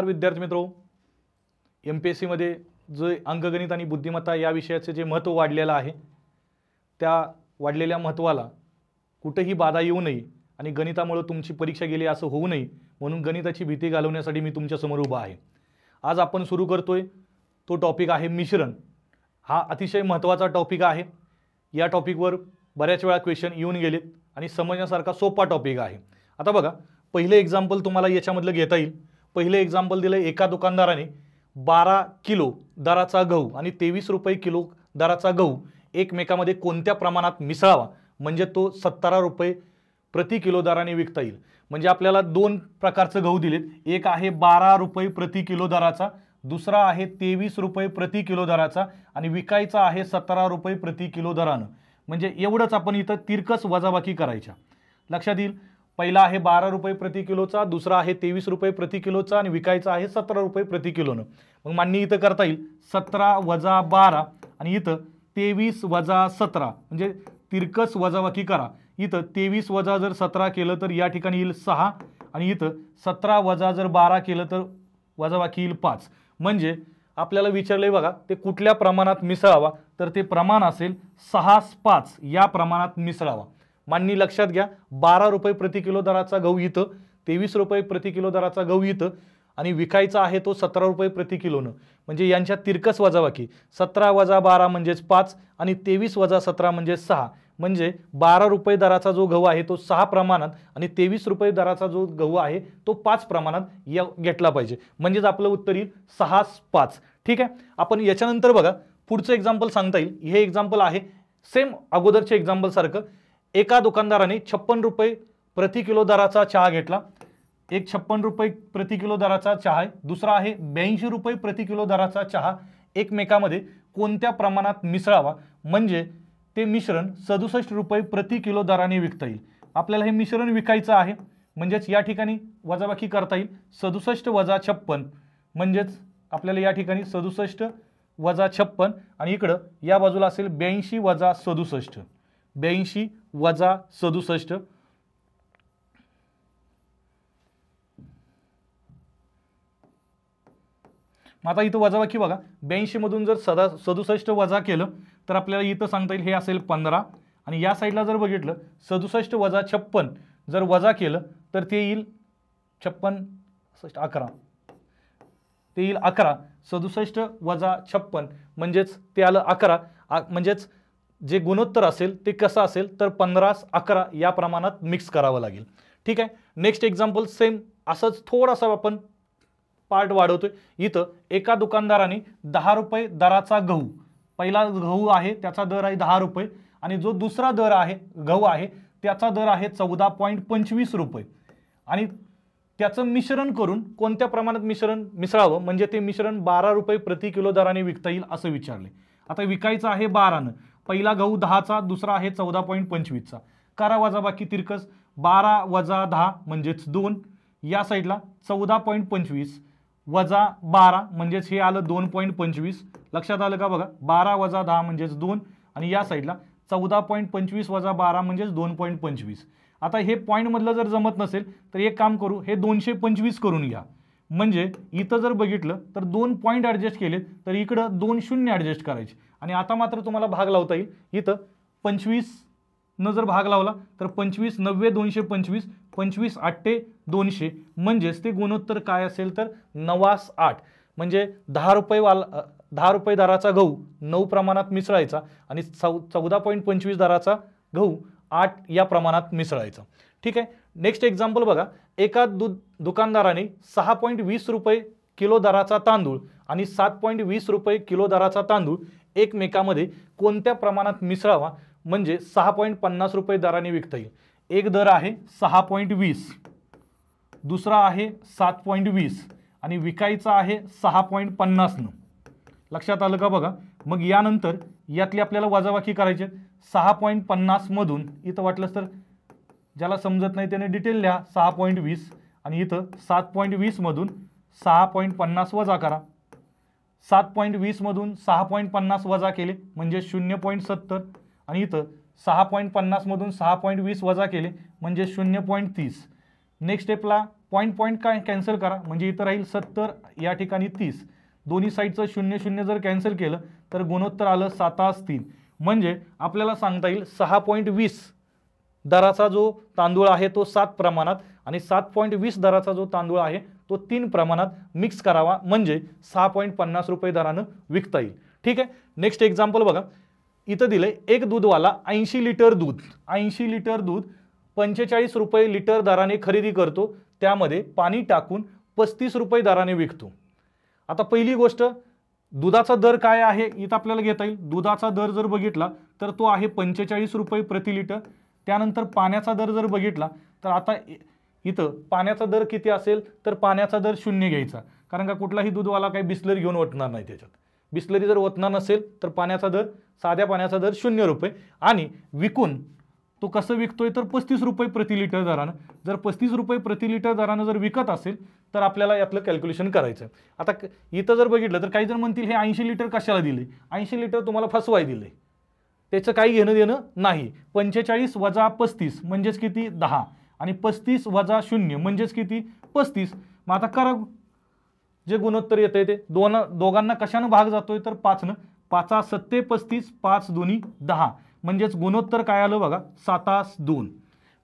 नमस्कार विद्यार्थी मित्रो एम पी एस सीमध्ये जे अंकगणित आणि बुद्धिमत्ता या विषयाचे जे महत्त्व वाढलेलं आहे त्या वाढलेल्या महत्त्वाला कुठंही बाधा येऊ नये आणि गणितामुळं तुमची परीक्षा गेली असं होऊ नये म्हणून गणिताची भीती घालवण्यासाठी मी तुमच्यासमोर उभा आहे आज आपण सुरू करतो आहे तो टॉपिक आहे मिश्रण हा अतिशय महत्त्वाचा टॉपिक आहे या टॉपिकवर बऱ्याच वेळा क्वेश्चन येऊन गेलेत आणि समजण्यासारखा सोपा टॉपिक आहे आता बघा पहिलं एक्झाम्पल तुम्हाला याच्यामधलं घेता येईल पहिले एक्झाम्पल दिलं एका दुकानदाराने बारा किलो दराचा गहू आणि तेवीस रुपये किलो दराचा गहू एकमेकामध्ये कोणत्या प्रमाणात मिसळावा म्हणजे तो सत्तरा रुपये प्रति किलो दराने विकता येईल म्हणजे आपल्याला दोन प्रकारचं गहू दिलेत एक आहे बारा रुपये प्रति किलो दराचा दुसरा आहे तेवीस रुपये प्रति किलो दराचा आणि विकायचा आहे सतरा रुपये प्रति किलो दरानं म्हणजे एवढंच आपण इथं तिरकस वजाबाकी करायच्या लक्षात येईल पहिला आहे बारा रुपये प्रति किलोचा दुसरा आहे तेवीस रुपये प्रति किलोचा आणि विकायचा आहे सतरा रुपये प्रति किलोनं मग मान्य इथं करता येईल सतरा वजा बारा आणि इथं तेवीस वजा सतरा म्हणजे तिरकस वजावाकी करा इथं तेवीस वजा जर सतरा केलं तर या ठिकाणी येईल सहा आणि इथं सतरा वजा जर बारा केलं तर वजावाकी येईल पाच म्हणजे आपल्याला विचारलं आहे बघा ते कुठल्या प्रमाणात मिसळावा तर ते प्रमाण असेल सहास पाच या प्रमाणात मिसळावा मानणी लक्षात घ्या बारा रुपये प्रति किलो दराचा गहू इथं तेवीस रुपये प्रति किलो दराचा गहू इथं आणि विकायचा आहे तो सतरा रुपये प्रति किलोनं म्हणजे यांच्या तिरकस वजाबाकी सतरा वजा बारा म्हणजेच पाच आणि तेवीस वजा सतरा म्हणजे सहा म्हणजे बारा रुपये दराचा जो गहू आहे तो सहा प्रमाणात आणि तेवीस रुपये दराचा जो गहू आहे तो पाच प्रमाणात या घेतला पाहिजे म्हणजेच आपलं उत्तर येईल सहा पाच ठीक आहे आपण याच्यानंतर बघा पुढचं एक्झाम्पल सांगता येईल हे एक्झाम्पल आहे सेम अगोदरच्या एक्झाम्पलसारखं एका दुकानदाराने छप्पन रुपये प्रति किलो दराचा चहा घेतला एक छप्पन रुपये प्रति किलो दराचा चहा आहे दुसरा आहे ब्याऐंशी रुपये प्रति किलो दराचा चहा एकमेकामध्ये कोणत्या प्रमाणात मिसळावा म्हणजे ते मिश्रण सदुसष्ट रुपये प्रति किलो दराने विकता येईल आपल्याला हे मिश्रण विकायचं आहे म्हणजेच या ठिकाणी वजाबाकी करता येईल सदुसष्ट वजा छप्पन म्हणजेच आपल्याला या ठिकाणी सदुसष्ट वजा छप्पन आणि इकडं या बाजूला असेल ब्याऐंशी वजा सदुसष्ट ब्याऐंशी वजा सदुसष्ट मग आता इथं वजाबाकी बघा ब्याऐंशीमधून जर सदा सदुसष्ट वजा केलं तर आपल्याला इथं सांगता येईल हे असेल पंधरा आणि या साईडला जर बघितलं सदुसष्ट वजा छप्पन जर वजा केलं तर ते येईल छप्पन अकरा ते येईल अकरा सदुसष्ट वजा छप्पन म्हणजेच ते आलं अकरा म्हणजेच जे गुणोत्तर असेल ते कसं असेल तर पंधरास अकरा या प्रमाणात मिक्स करावं लागेल ठीक आहे नेक्स्ट एक्झाम्पल सेम असंच थोडासा आपण पार्ट वाढवतोय इथं एका दुकानदाराने दहा रुपये दराचा गहू पहिला गहू आहे त्याचा दर आहे दहा रुपये आणि जो दुसरा दर आहे गहू आहे त्याचा दर आहे चौदा पॉईंट पंचवीस रुपये आणि त्याचं मिश्रण करून कोणत्या प्रमाणात मिश्रण मिसळावं म्हणजे ते मिश्रण बारा रुपये प्रति किलो दराने विकता येईल असं विचारले आता विकायचं आहे बारानं पहिला गहू दहाचा दुसरा आहे चौदा पॉईंट पंचवीसचा करा वजा बाकी तिरकस बारा वजा दहा म्हणजेच दोन या साईडला चौदा पॉईंट पंचवीस वजा बारा म्हणजेच हे आलं दोन पॉईंट पंचवीस लक्षात आलं का बघा बारा वजा दहा म्हणजेच दोन आणि या साईडला चौदा पॉईंट पंचवीस वजा बारा म्हणजेच दोन पॉईंट पंचवीस आता हे पॉईंटमधलं जर जमत नसेल तर एक काम करू हे दोनशे पंचवीस करून घ्या म्हणजे इथं जर बघितलं तर दोन पॉईंट ॲडजस्ट केले तर इकडं दोन शून्य ॲडजस्ट करायचे आणि आता मात्र तुम्हाला भाग लावता येईल इथं पंचवीसनं जर भाग लावला तर पंचवीस नव्वे दोनशे पंचवीस पंचवीस ते दोनशे म्हणजेच ते गुणोत्तर काय असेल तर नवास आठ म्हणजे दहा रुपयेवाला दहा रुपये दराचा गहू नऊ प्रमाणात मिसळायचा आणि चौ चौदा पॉईंट पंचवीस दराचा गहू आठ या प्रमाणात मिसळायचा ठीक आहे नेक्स्ट एक्झाम्पल बघा एका दु दुकानदाराने सहा पॉईंट वीस रुपये किलो दराचा तांदूळ आणि सात पॉईंट वीस रुपये किलो दराचा तांदूळ एकमेकामध्ये कोणत्या प्रमाणात मिसळावा म्हणजे सहा पॉईंट पन्नास रुपये दराने विकता येईल एक दर आहे सहा पॉईंट वीस दुसरा आहे सात पॉईंट वीस आणि विकायचा आहे सहा पॉईंट पन्नासनं लक्षात आलं का बघा मग यानंतर यातली आपल्याला वजाबाकी करायची सहा पॉईंट पन्नासमधून इथं वाटलंच तर ज्याला समजत नाही त्याने डिटेल लिहा सहा पॉईंट वीस आणि इथं सात पॉईंट वीसमधून सहा पॉईंट पन्नास वजा करा सात पॉईंट वीसमधून सहा पॉईंट पन्नास वजा केले म्हणजे शून्य पॉईंट सत्तर आणि इथं सहा पॉईंट पन्नासमधून सहा पॉईंट वीस वजा केले म्हणजे शून्य पॉईंट तीस नेक्स्ट स्टेपला पॉईंट पॉईंट काय कॅन्सल करा म्हणजे इथं राहील सत्तर या ठिकाणी तीस दोन्ही साईडचं शून्य शून्य जर कॅन्सल केलं तर गुणोत्तर आलं सातास तीन म्हणजे आपल्याला सांगता येईल सहा पॉईंट वीस दराचा जो तांदूळ आहे तो सात प्रमाणात आणि सात पॉईंट वीस दराचा जो तांदूळ आहे तो तीन प्रमाणात मिक्स करावा म्हणजे सहा पॉईंट पन्नास रुपये दरानं विकता येईल ठीक आहे नेक्स्ट एक्झाम्पल बघा इथं दिले एक दूधवाला ऐंशी लिटर दूध ऐंशी लिटर दूध पंचेचाळीस रुपये लिटर दराने खरेदी करतो त्यामध्ये पाणी टाकून पस्तीस रुपये दराने विकतो आता पहिली गोष्ट दुधाचा दर काय आहे इथं आपल्याला घेता येईल दुधाचा दर जर बघितला तर तो आहे पंचेचाळीस रुपये प्रति लिटर त्यानंतर पाण्याचा दर जर बघितला तर आता इथं पाण्याचा दर किती असेल तर पाण्याचा दर शून्य घ्यायचा कारण का कुठलाही दूधवाला काही बिस्लरी घेऊन वटणार नाही त्याच्यात बिस्लरी जर वतणार नसेल तर पाण्याचा दर साध्या पाण्याचा दर शून्य रुपये आणि विकून तो कसं विकतोय तर पस्तीस रुपये प्रति लिटर दरानं जर पस्तीस रुपये प्रति लिटर दरानं जर विकत असेल तर आपल्याला यातलं कॅल्क्युलेशन करायचं आता इथं जर बघितलं तर काही जण म्हणतील हे ऐंशी लिटर कशाला दिले ऐंशी लिटर तुम्हाला फसवाय दिले त्याचं काही घेणं देणं नाही पंचेचाळीस वजा पस्तीस म्हणजेच किती दहा आणि पस्तीस वजा शून्य म्हणजेच किती पस्तीस मग आता करा जे गुणोत्तर येत आहे ते दोन दोघांना कशानं भाग जातोय तर पाचनं पाचा सत्ते पस्तीस पाच दोन्ही दहा म्हणजेच गुणोत्तर काय आलं बघा सातास दोन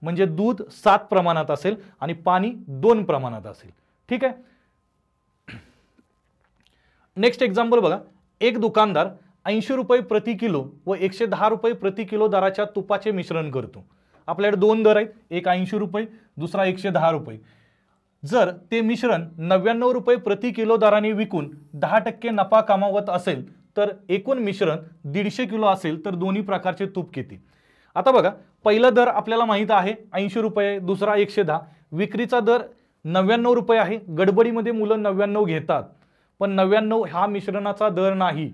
म्हणजे दूध सात प्रमाणात असेल आणि पाणी दोन प्रमाणात असेल ठीक आहे नेक्स्ट एक्झाम्पल बघा एक दुकानदार ऐंशी रुपये प्रति किलो व एकशे दहा रुपये प्रति किलो दराच्या तुपाचे मिश्रण करतो आपल्याकडे दोन दर आहेत एक ऐंशी रुपये दुसरा एकशे दहा रुपये जर ते मिश्रण नव्याण्णव रुपये प्रति किलो दराने विकून दहा टक्के नफा कमावत असेल तर एकूण मिश्रण दीडशे किलो असेल तर दोन्ही प्रकारचे तूप किती आता बघा पहिला दर आपल्याला माहीत आहे ऐंशी रुपये दुसरा एकशे दहा विक्रीचा दर नव्याण्णव रुपये आहे गडबडीमध्ये मुलं नव्याण्णव घेतात पण नव्याण्णव हा मिश्रणाचा दर नाही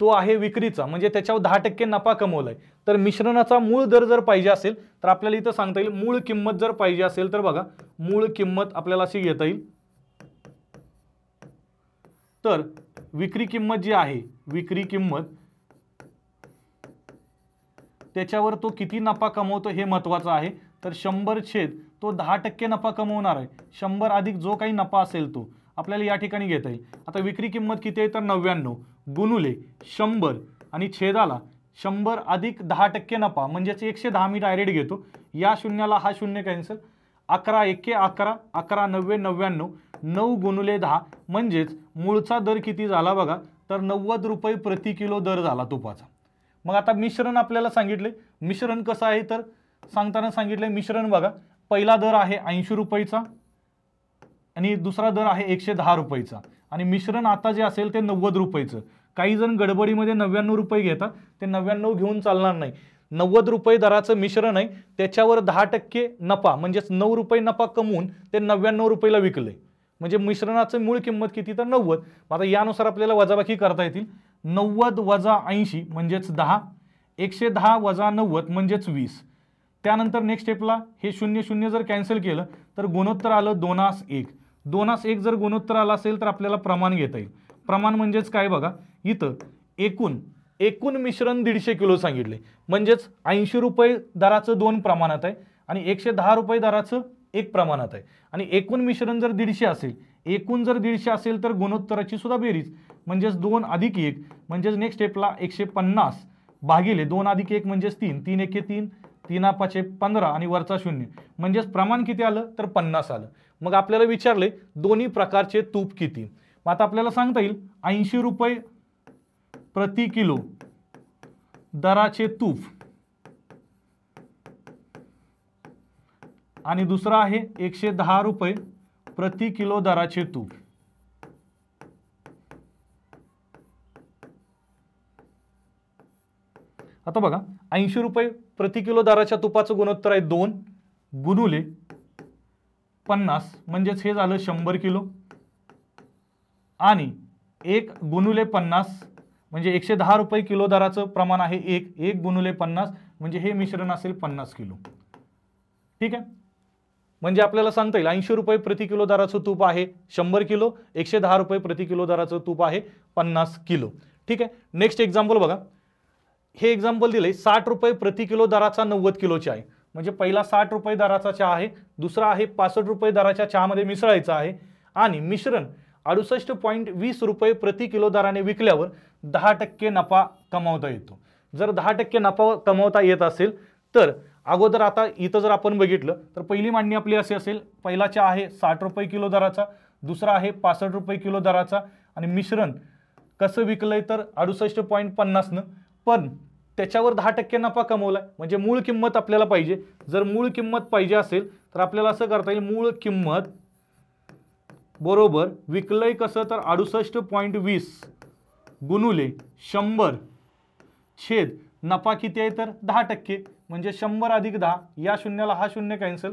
तो आहे विक्रीचा म्हणजे त्याच्यावर दहा टक्के नफा कमवलाय तर मिश्रणाचा मूळ दर जर पाहिजे असेल तर आपल्याला इथं सांगता येईल मूळ किंमत जर पाहिजे असेल तर बघा मूळ किंमत आपल्याला अशी घेता येईल तर विक्री किंमत जी आहे विक्री किंमत त्याच्यावर तो किती नफा कमवतो हे महत्त्वाचं आहे तर शंभर छेद तो दहा टक्के नफा कमवणार आहे शंभर अधिक जो काही नफा असेल तो आपल्याला या ठिकाणी घेता येईल आता विक्री किंमत किती आहे तर नव्याण्णव गुणुले शंभर आणि छेदाला शंभर अधिक दहा टक्के नफा म्हणजेच एकशे दहा मी डायरेक्ट घेतो या शून्याला हा शून्य कॅन्सल अकरा एके अकरा अकरा नव्वे नव्याण्णव नऊ गुणुले दहा म्हणजेच मूळचा दर किती झाला बघा तर नव्वद रुपये प्रति किलो दर झाला तुपाचा मग आता मिश्रण आपल्याला सांगितले मिश्रण कसं आहे तर सांगताना सांगितले मिश्रण बघा पहिला दर आहे ऐंशी रुपयेचा आणि दुसरा दर आहे एकशे दहा रुपयेचा आणि मिश्रण आता जे असेल ते नव्वद रुपयेचं काही जण गडबडीमध्ये नव्याण्णव रुपये घेतात ते नव्याण्णव घेऊन चालणार नाही नव्वद रुपये दराचं मिश्रण आहे त्याच्यावर दहा टक्के नफा म्हणजेच नऊ रुपये नफा कमवून ते नव्याण्णव रुपयेला विकले म्हणजे मिश्रणाचं मूळ किंमत किती तर नव्वद आता यानुसार आपल्याला वजाबाकी करता येतील नव्वद वजा ऐंशी म्हणजेच दहा एकशे दहा वजा नव्वद म्हणजेच वीस त्यानंतर नेक्स्ट स्टेपला हे शून्य शून्य जर कॅन्सल केलं तर गुणोत्तर आलं दोनास एक दोनास एक जर गुणोत्तर आला असेल तर आपल्याला प्रमाण घेता येईल प्रमाण म्हणजेच काय बघा इथं एकूण एकूण मिश्रण दीडशे किलो सांगितले म्हणजेच ऐंशी रुपये दराचं दोन प्रमाणात आहे आणि एकशे दहा रुपये दराचं एक प्रमाणात आहे आणि एकूण मिश्रण जर दीडशे असेल एकूण जर दीडशे असेल तर गुणोत्तराची सुद्धा बेरीज म्हणजेच दोन अधिक एक म्हणजेच नेक्स्ट स्टेपला एकशे पन्नास भागिले दोन अधिक एक म्हणजेच तीन तीन एके तीन तीन पंधरा आणि वरचा शून्य म्हणजेच प्रमाण किती आलं तर पन्नास आलं मग आपल्याला विचारले दोन्ही प्रकारचे तूप किती मग आता आपल्याला सांगता येईल ऐंशी रुपये प्रति किलो दराचे तूप आणि दुसरा आहे एकशे दहा रुपये प्रति किलो दराचे तूप आता बघा ऐंशी रुपये प्रति किलो दराच्या तुपाचं गुणोत्तर आहे दोन गुणुले पन्नास म्हणजेच हे झालं शंभर किलो आणि एक गुणुले पन्नास म्हणजे एकशे दहा रुपये किलो दराचं प्रमाण आहे एक एक गुणुले पन्नास म्हणजे हे मिश्रण असेल पन्नास किलो ठीक आहे म्हणजे आपल्याला सांगता येईल ऐंशी रुपये प्रति किलो दराचं तूप आहे शंभर किलो एकशे दहा रुपये प्रति किलो दराचं तूप आहे पन्नास किलो ठीक आहे नेक्स्ट एक्झाम्पल बघा हे एक्झाम्पल आहे साठ रुपये प्रति किलो दराचा नव्वद किलोचे आहे म्हणजे पहिला साठ रुपये दराचा चहा आहे दुसरा आहे पासष्ट रुपये दराच्या चहामध्ये मिसळायचा आहे आणि मिश्रण अडुसष्ट पॉईंट वीस रुपये प्रति किलो दराने विकल्यावर दहा टक्के नफा कमावता येतो जर दहा टक्के नफा कमावता येत असेल तर अगोदर आता इथं जर आपण बघितलं तर पहिली मांडणी आपली अशी असेल पहिला चहा आहे साठ रुपये किलो दराचा दुसरा आहे पासष्ट रुपये किलो दराचा आणि मिश्रण कसं विकलं आहे तर अडुसष्ट पॉईंट पन्नासनं पण त्याच्यावर दहा टक्के नफा कमवला आहे म्हणजे मूळ किंमत आपल्याला पाहिजे जर मूळ किंमत पाहिजे असेल तर आपल्याला असं करता येईल मूळ किंमत बरोबर विकलंय कसं तर अडुसष्ट पॉईंट वीस गुणुले शंभर छेद नफा किती आहे तर दहा टक्के म्हणजे शंभर अधिक दहा या शून्याला हा शून्य कॅन्सल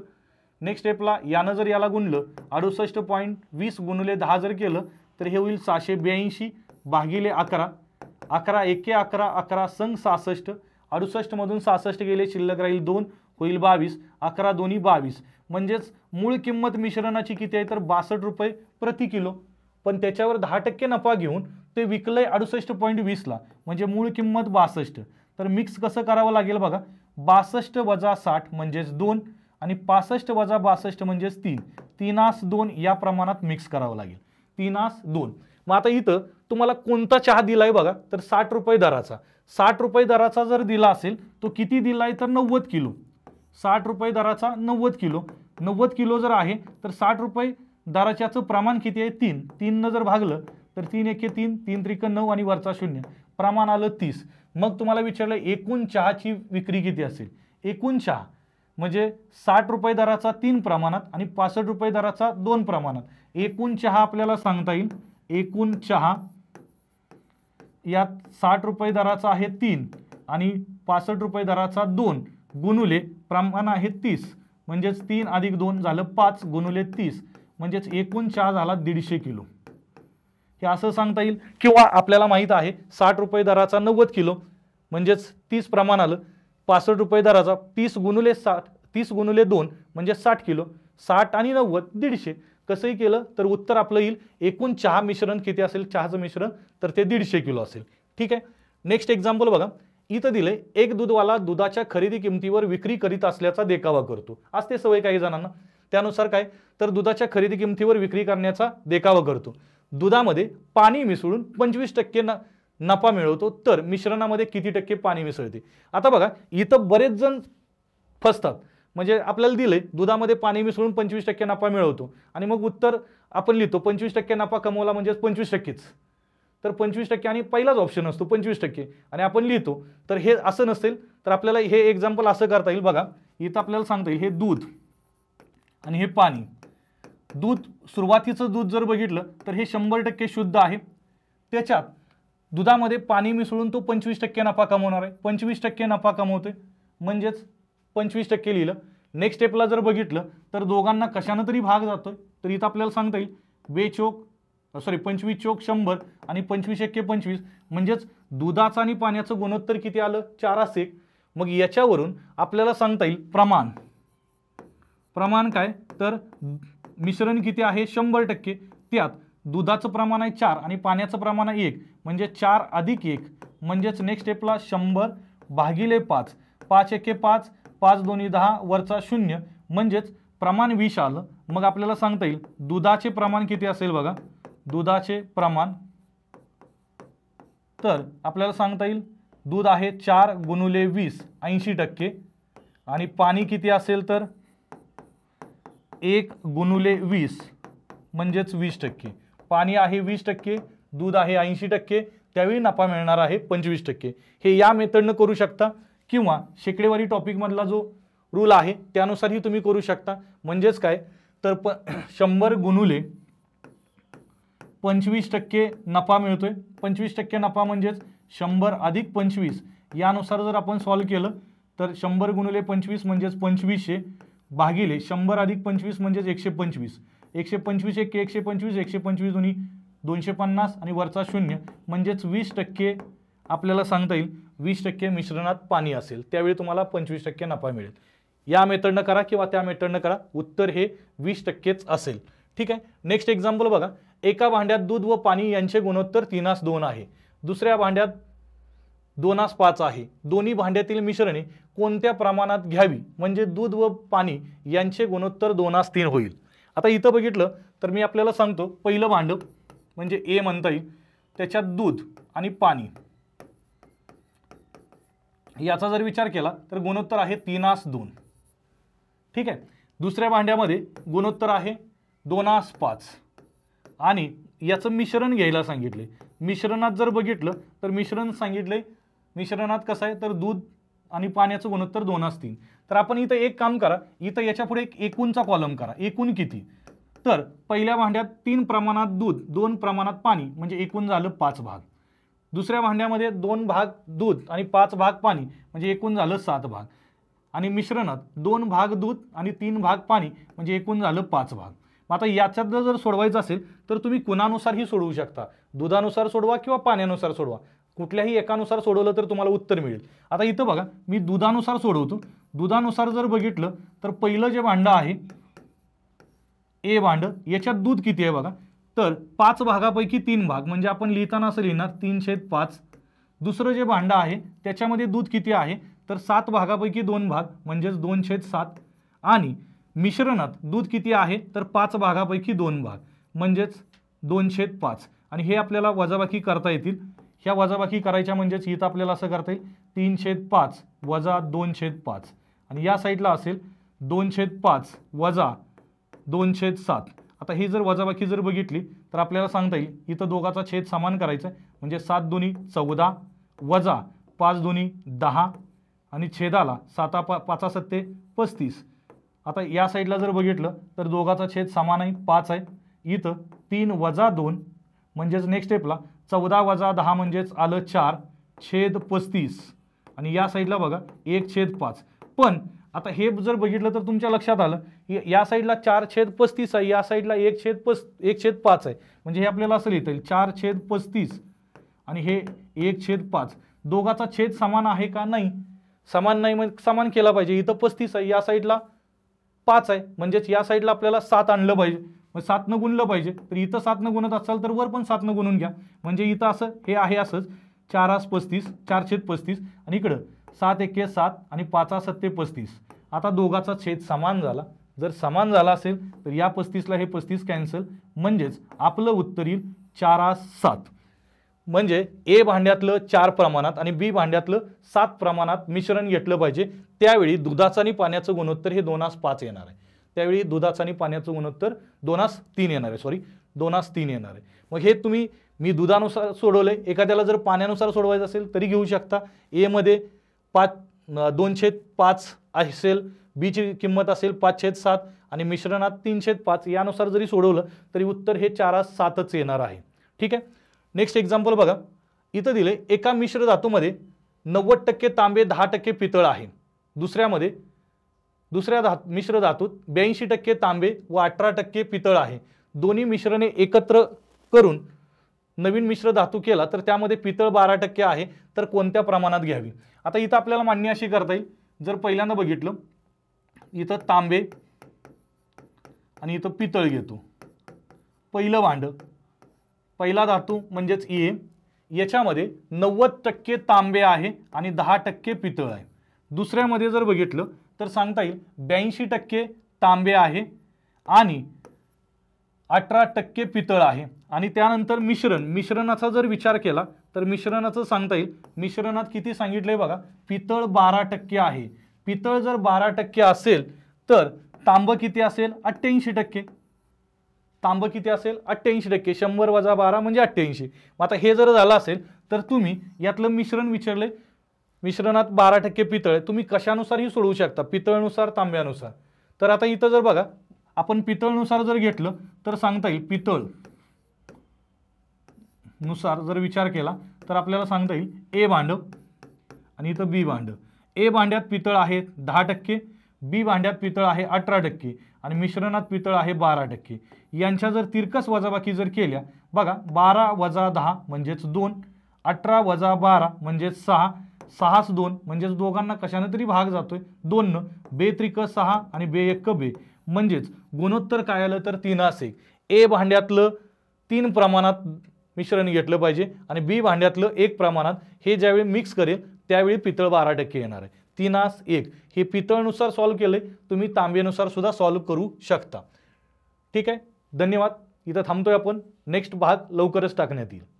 नेक्स्ट स्टेपला यानं जर याला गुणलं अडुसष्ट पॉईंट वीस गुणुले दहा जर केलं तर हे होईल सहाशे ब्याऐंशी भागिले अकरा अकरा एके अकरा अकरा संघ सहासष्ट अडुसष्टमधून सहासष्ट गेले शिल्लक राहील दोन होईल बावीस अकरा दोन्ही बावीस म्हणजेच मूळ किंमत मिश्रणाची किती आहे तर बासष्ट रुपये प्रति किलो पण त्याच्यावर दहा टक्के नफा घेऊन ते विकलं आहे अडुसष्ट पॉईंट वीसला म्हणजे मूळ किंमत बासष्ट तर मिक्स कसं करावं लागेल बघा बासष्ट वजा साठ म्हणजेच दोन आणि पासष्ट वजा बासष्ट म्हणजेच तीन तीनास दोन या प्रमाणात मिक्स करावं लागेल तीनास दोन मग आता इथं तुम्हाला कोणता चहा दिला आहे बघा तर साठ रुपये दराचा साठ रुपये दराचा जर दिला असेल तो किती दिला आहे तर नव्वद किलो साठ रुपये दराचा नव्वद किलो नव्वद किलो जर आहे तर साठ रुपये दराच्याचं प्रमाण किती आहे तीन तीननं जर भागलं तर तीन एके तीन तीन त्रिक नऊ आणि वरचा शून्य प्रमाण आलं तीस मग तुम्हाला विचारलं एकूण चहाची विक्री किती असेल एकूण चहा म्हणजे साठ रुपये दराचा तीन प्रमाणात आणि पासष्ट रुपये दराचा दोन प्रमाणात एकूण चहा आपल्याला सांगता येईल एकूण चहा यात साठ रुपये दराचा आहे तीन आणि पासष्ट रुपये दराचा दोन गुणुले प्रमाण आहे तीस म्हणजेच तीन अधिक दोन झालं पाच गुणुले तीस म्हणजेच एकूण चहा झाला दीडशे किलो हे असं सांगता येईल किंवा आपल्याला माहीत आहे साठ रुपये दराचा नव्वद किलो म्हणजेच तीस प्रमाण आलं पासष्ट रुपये दराचा तीस गुणुले साठ तीस गुणुले दोन म्हणजे साठ किलो साठ आणि नव्वद दीडशे कसंही केलं तर उत्तर आपलं येईल एकूण चहा मिश्रण किती असेल चहाचं मिश्रण तर ते दीडशे किलो असेल ठीक आहे नेक्स्ट एक्झाम्पल बघा इथं दिले एक दूधवाला दुधाच्या खरेदी किमतीवर विक्री करीत असल्याचा देखावा करतो असते सवय काही जणांना त्यानुसार काय तर दुधाच्या खरेदी किमतीवर विक्री करण्याचा देखावा करतो दुधामध्ये पाणी मिसळून पंचवीस टक्के न नफा मिळवतो तर मिश्रणामध्ये किती टक्के पाणी मिसळते आता बघा इथं बरेच जण फसतात म्हणजे आपल्याला दिलं आहे दुधामध्ये पाणी मिसळून पंचवीस टक्के नफा मिळवतो आणि मग उत्तर आपण लिहितो पंचवीस टक्के नफा कमवला म्हणजेच पंचवीस टक्केच तर पंचवीस टक्के आणि पहिलाच ऑप्शन असतो पंचवीस टक्के आणि आपण लिहितो तर हे असं नसेल तर आपल्याला हे एक्झाम्पल असं करता येईल बघा इथं आपल्याला सांगता येईल हे दूध आणि हे पाणी दूध सुरुवातीचं दूध जर बघितलं तर हे शंभर टक्के शुद्ध आहे त्याच्यात दुधामध्ये पाणी मिसळून तो पंचवीस टक्के नफा कमवणार आहे पंचवीस टक्के नफा कमवतोय म्हणजेच पंचवीस टक्के लिहिलं नेक्स्ट स्टेपला जर बघितलं तर दोघांना कशानं तरी भाग जातो तर इथं आपल्याला सांगता येईल चोक सॉरी पंचवीस चोक शंभर आणि पंचवीस एक्के पंचवीस म्हणजेच दुधाचं आणि पाण्याचं गुणोत्तर किती आलं चार असे मग याच्यावरून आपल्याला सांगता येईल प्रमाण प्रमाण काय तर मिश्रण किती आहे शंभर टक्के त्यात दुधाचं प्रमाण आहे चार आणि पाण्याचं प्रमाण आहे एक म्हणजे चार अधिक एक म्हणजेच नेक्स्ट स्टेपला शंभर भागिले पाच पाच एके पाच पाच दोन्ही दहा वरचा शून्य म्हणजेच प्रमाण विष आलं मग आपल्याला सांगता येईल दुधाचे प्रमाण किती असेल बघा दुधाचे प्रमाण तर आपल्याला सांगता येईल दूध आहे चार गुणुले वीस ऐंशी टक्के आणि पाणी किती असेल तर एक गुणुले वीस म्हणजेच वीस टक्के पाणी आहे वीस टक्के दूध आहे ऐंशी टक्के त्यावेळी नफा मिळणार आहे पंचवीस टक्के हे या मेथडनं करू शकता किंवा शेकडेवारी टॉपिकमधला जो रूल आहे त्यानुसारही तुम्ही करू शकता म्हणजेच काय तर प शंभर गुणुले पंचवीस टक्के नफा मिळतो आहे पंचवीस टक्के नफा म्हणजेच शंभर अधिक पंचवीस यानुसार जर आपण सॉल्व केलं तर शंभर गुणुले पंचवीस म्हणजेच पंचवीसशे भागिले शंभर अधिक पंचवीस म्हणजेच एकशे पंचवीस एकशे पंचवीस एक एकशे पंचवीस एकशे पंचवीस दोन्ही दोनशे पन्नास आणि वरचा शून्य म्हणजेच वीस टक्के आपल्याला सांगता येईल वीस टक्के मिश्रणात पाणी असेल त्यावेळी तुम्हाला पंचवीस टक्के नफा मिळेल या मेथडनं करा किंवा त्या मेथडनं करा उत्तर हे वीस टक्केच असेल ठीक आहे नेक्स्ट एक्झाम्पल बघा एका भांड्यात दूध व पाणी यांचे गुणोत्तर तीनास दोन आहे दुसऱ्या भांड्यात दोनास पाच आहे दोन्ही भांड्यातील मिश्रणे कोणत्या प्रमाणात घ्यावी म्हणजे दूध व पाणी यांचे गुणोत्तर दोनास तीन होईल आता इथं बघितलं तर मी आपल्याला सांगतो पहिलं भांडं म्हणजे ए म्हणता येईल त्याच्यात दूध आणि पाणी याचा जर विचार केला तर गुणोत्तर आहे तीनास दोन ठीक आहे दुसऱ्या भांड्यामध्ये गुणोत्तर आहे दोनास पाच आणि याचं मिश्रण घ्यायला सांगितले मिश्रणात जर बघितलं तर मिश्रण सांगितले मिश्रणात कसं आहे तर दूध आणि पाण्याचं गुणोत्तर दोनास तीन तर आपण इथं एक काम करा इथं याच्यापुढे एक एकूणचा कॉलम करा एकूण किती तर पहिल्या भांड्यात तीन प्रमाणात दूध दोन प्रमाणात पाणी म्हणजे एकूण झालं पाच भाग दुसऱ्या भांड्यामध्ये दोन भाग दूध आणि पाच भाग पाणी म्हणजे एकूण झालं सात भाग आणि मिश्रणात दोन भाग दूध आणि तीन भाग पाणी म्हणजे एकूण झालं पाच भाग मग आता याच्यात जर सोडवायचं असेल तर तुम्ही कुणानुसारही सोडवू शकता दुधानुसार सोडवा किंवा पाण्यानुसार सोडवा कुठल्याही एकानुसार सोडवलं तर तुम्हाला उत्तर मिळेल आता इथं बघा मी दुधानुसार सोडवतो दुधानुसार जर बघितलं तर पहिलं जे भांडं आहे ए भांड याच्यात दूध किती आहे बघा तर पाच भागापैकी तीन भाग म्हणजे आपण लिहिताना असं लिहिणार छेद पाच दुसरं जे भांडं आहे त्याच्यामध्ये दूध किती आहे तर सात भागापैकी दोन भाग म्हणजेच छेद सात आणि मिश्रणात दूध किती आहे तर पाच भागापैकी दोन भाग म्हणजेच दोनशेत पाच आणि हे आपल्याला वजाबाकी करता येतील ह्या वजाबाकी करायच्या म्हणजेच इथं आपल्याला असं करता येईल तीनशेत पाच वजा छेद पाच आणि या साईडला असेल दोनशेत पाच वजा दोनशे सात आता ही जर वजाबाकी जर बघितली तर आपल्याला सांगता येईल इथं दोघाचा छेद समान करायचा आहे म्हणजे सात दोन्ही चौदा वजा पाच दोन्ही दहा आणि छेदाला साता पा पाचा सत्ते पस्तीस आता या साईडला जर बघितलं तर दोघाचा छेद समान आहे पाच आहे इथं तीन वजा दोन म्हणजेच नेक्स्ट स्टेपला चौदा वजा दहा म्हणजेच आलं चार छेद पस्तीस आणि या साईडला बघा एक छेद पाच पण आता हे जर बघितलं तर तुमच्या लक्षात आलं या साईडला चार छेद पस्तीस आहे या साईडला एक छेद पस एक छेद पाच आहे म्हणजे हे आपल्याला असं लिहिता येईल चार छेद पस्तीस आणि हे एक छेद पाच दोघाचा छेद समान आहे का नाही समान नाही म्हणजे समान केला पाहिजे इथं पस्तीस आहे या साईडला पाच आहे म्हणजेच या साईडला आपल्याला सात आणलं पाहिजे मग सातनं गुणलं पाहिजे तर इथं सातनं गुणत असाल तर वर पण सातनं गुणून घ्या म्हणजे इथं असं हे आहे असंच चारास पस्तीस चार छेद पस्तीस आणि इकडं सात एके सात आणि पाचा सत्ते पस्तीस आता दोघाचा छेद समान झाला जर समान झाला असेल तर या पस्तीसला हे पस्तीस कॅन्सल म्हणजेच आपलं उत्तर येईल चारा सात म्हणजे ए भांड्यातलं चार प्रमाणात आणि बी भांड्यातलं सात प्रमाणात मिश्रण घेतलं पाहिजे त्यावेळी दुधाचं आणि पाण्याचं गुणोत्तर हे दोनास पाच येणार आहे त्यावेळी दुधाचं आणि पाण्याचं गुणोत्तर दोनास तीन येणार आहे सॉरी दोनास तीन येणार आहे मग हे तुम्ही मी दुधानुसार सोडवलंय एखाद्याला जर पाण्यानुसार सोडवायचं असेल तरी घेऊ शकता एमध्ये पाच दोनशे पाच असेल बीची किंमत असेल पाचशे सात आणि मिश्रणात तीनशे पाच यानुसार जरी सोडवलं तरी उत्तर हे चारा सातच येणार आहे ठीक आहे नेक्स्ट एक्झाम्पल बघा इथं दिले एका मिश्र धातूमध्ये नव्वद टक्के तांबे दहा टक्के पितळ आहे दुसऱ्यामध्ये दुसऱ्या धात मिश्र धातूत ब्याऐंशी टक्के तांबे व अठरा टक्के पितळ आहे दोन्ही मिश्रणे एकत्र करून नवीन मिश्र धातू केला तर त्यामध्ये पितळ बारा टक्के आहे तर कोणत्या प्रमाणात घ्यावी आता इथं आपल्याला मान्य अशी करता येईल जर पहिल्यांदा बघितलं इथं तांबे आणि इथं पितळ घेतो पहिलं भांडं पहिला धातू म्हणजेच ए e याच्यामध्ये नव्वद टक्के तांबे आहे आणि दहा टक्के पितळ आहे दुसऱ्यामध्ये जर बघितलं तर सांगता येईल ब्याऐंशी टक्के तांबे आहे आणि अठरा टक्के पितळ आहे आणि त्यानंतर मिश्रण मिश्रणाचा जर विचार केला तर मिश्रणाचं सांगता येईल मिश्रणात किती सांगितलंय बघा पितळ बारा टक्के आहे पितळ जर बारा टक्के असेल तर तांबं किती असेल अठ्ठ्याऐंशी टक्के तांबं किती असेल अठ्ठ्याऐंशी टक्के शंभर वजा बारा म्हणजे अठ्ठ्याऐंशी मग आता हे जर झालं असेल तर तुम्ही यातलं मिश्रण विचारले मिश्रणात बारा टक्के पितळ तुम्ही कशानुसारही सोडवू शकता पितळनुसार तांब्यानुसार तर आता इथं जर बघा आपण पितळनुसार जर घेतलं तर सांगता येईल पितळ नुसार जर विचार केला तर आपल्याला सांगता येईल ए भांडं आणि इथं बी भांडं ए भांड्यात पितळ आहे दहा टक्के बी भांड्यात पितळ आहे अठरा टक्के आणि मिश्रणात पितळ आहे बारा टक्के यांच्या जर तिरकस वजाबाकी जर केल्या बघा बारा वजा दहा म्हणजेच दोन अठरा वजा बारा म्हणजेच सहा सहाच दोन म्हणजेच दोघांना कशानं तरी भाग जातो आहे दोननं बे त्रिक सहा आणि बे एक बे म्हणजेच गुणोत्तर काय आलं तर तीन असे ए भांड्यातलं तीन प्रमाणात मिश्रण घेतलं पाहिजे आणि बी भांड्यातलं एक प्रमाणात हे ज्यावेळी मिक्स करेल त्यावेळी पितळ बारा टक्के येणार आहे तीनास एक हे पितळनुसार सॉल्व केले तुम्ही तांबेनुसार सुद्धा सॉल्व करू शकता ठीक आहे धन्यवाद इथं थांबतोय आपण नेक्स्ट भाग लवकरच टाकण्यात येईल